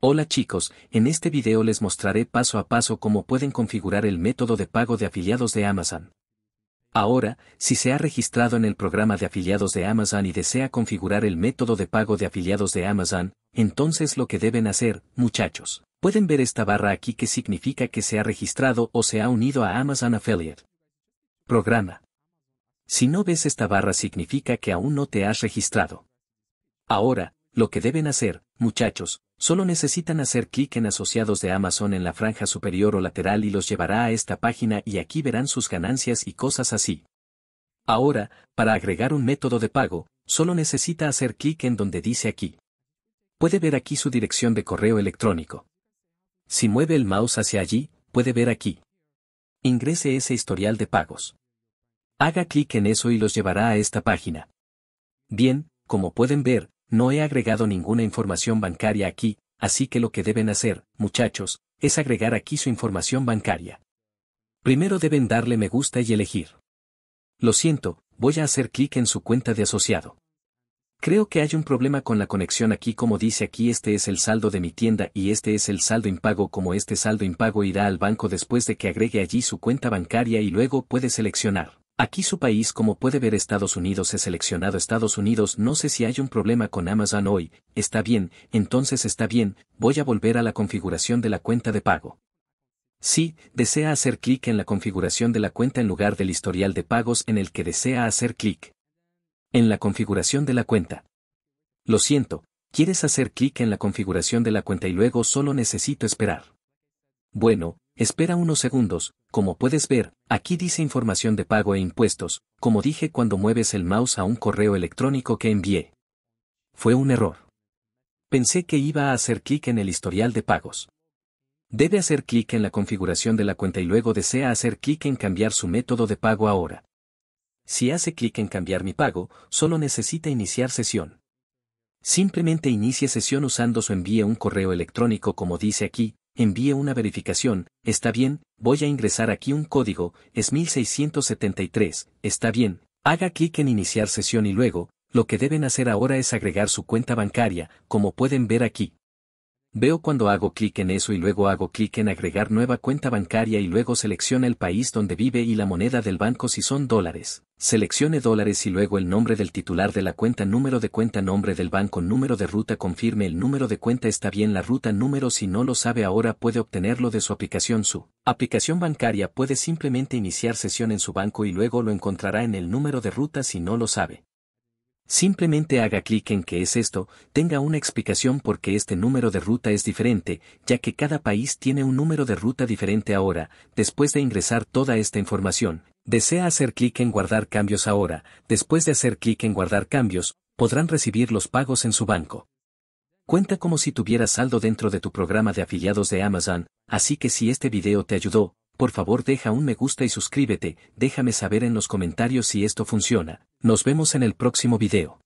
Hola chicos, en este video les mostraré paso a paso cómo pueden configurar el método de pago de afiliados de Amazon. Ahora, si se ha registrado en el programa de afiliados de Amazon y desea configurar el método de pago de afiliados de Amazon, entonces lo que deben hacer, muchachos, pueden ver esta barra aquí que significa que se ha registrado o se ha unido a Amazon Affiliate. Programa. Si no ves esta barra significa que aún no te has registrado. Ahora, lo que deben hacer, muchachos, Solo necesitan hacer clic en asociados de Amazon en la franja superior o lateral y los llevará a esta página y aquí verán sus ganancias y cosas así. Ahora, para agregar un método de pago, solo necesita hacer clic en donde dice aquí. Puede ver aquí su dirección de correo electrónico. Si mueve el mouse hacia allí, puede ver aquí. Ingrese ese historial de pagos. Haga clic en eso y los llevará a esta página. Bien, como pueden ver, no he agregado ninguna información bancaria aquí, así que lo que deben hacer, muchachos, es agregar aquí su información bancaria. Primero deben darle me gusta y elegir. Lo siento, voy a hacer clic en su cuenta de asociado. Creo que hay un problema con la conexión aquí como dice aquí este es el saldo de mi tienda y este es el saldo impago como este saldo impago irá al banco después de que agregue allí su cuenta bancaria y luego puede seleccionar. Aquí su país como puede ver Estados Unidos he seleccionado Estados Unidos no sé si hay un problema con Amazon hoy, está bien, entonces está bien, voy a volver a la configuración de la cuenta de pago. Sí, desea hacer clic en la configuración de la cuenta en lugar del historial de pagos en el que desea hacer clic. En la configuración de la cuenta. Lo siento, quieres hacer clic en la configuración de la cuenta y luego solo necesito esperar. Bueno, Espera unos segundos, como puedes ver, aquí dice información de pago e impuestos, como dije cuando mueves el mouse a un correo electrónico que envié. Fue un error. Pensé que iba a hacer clic en el historial de pagos. Debe hacer clic en la configuración de la cuenta y luego desea hacer clic en cambiar su método de pago ahora. Si hace clic en cambiar mi pago, solo necesita iniciar sesión. Simplemente inicie sesión usando su envíe un correo electrónico como dice aquí, envíe una verificación, está bien, voy a ingresar aquí un código, es 1673, está bien, haga clic en iniciar sesión y luego, lo que deben hacer ahora es agregar su cuenta bancaria, como pueden ver aquí. Veo cuando hago clic en eso y luego hago clic en agregar nueva cuenta bancaria y luego selecciona el país donde vive y la moneda del banco si son dólares. Seleccione dólares y luego el nombre del titular de la cuenta, número de cuenta, nombre del banco, número de ruta, confirme el número de cuenta, está bien la ruta, número si no lo sabe ahora puede obtenerlo de su aplicación. Su aplicación bancaria puede simplemente iniciar sesión en su banco y luego lo encontrará en el número de ruta si no lo sabe. Simplemente haga clic en qué es esto, tenga una explicación por qué este número de ruta es diferente, ya que cada país tiene un número de ruta diferente ahora, después de ingresar toda esta información. Desea hacer clic en guardar cambios ahora, después de hacer clic en guardar cambios, podrán recibir los pagos en su banco. Cuenta como si tuvieras saldo dentro de tu programa de afiliados de Amazon, así que si este video te ayudó, por favor deja un me gusta y suscríbete, déjame saber en los comentarios si esto funciona. Nos vemos en el próximo video.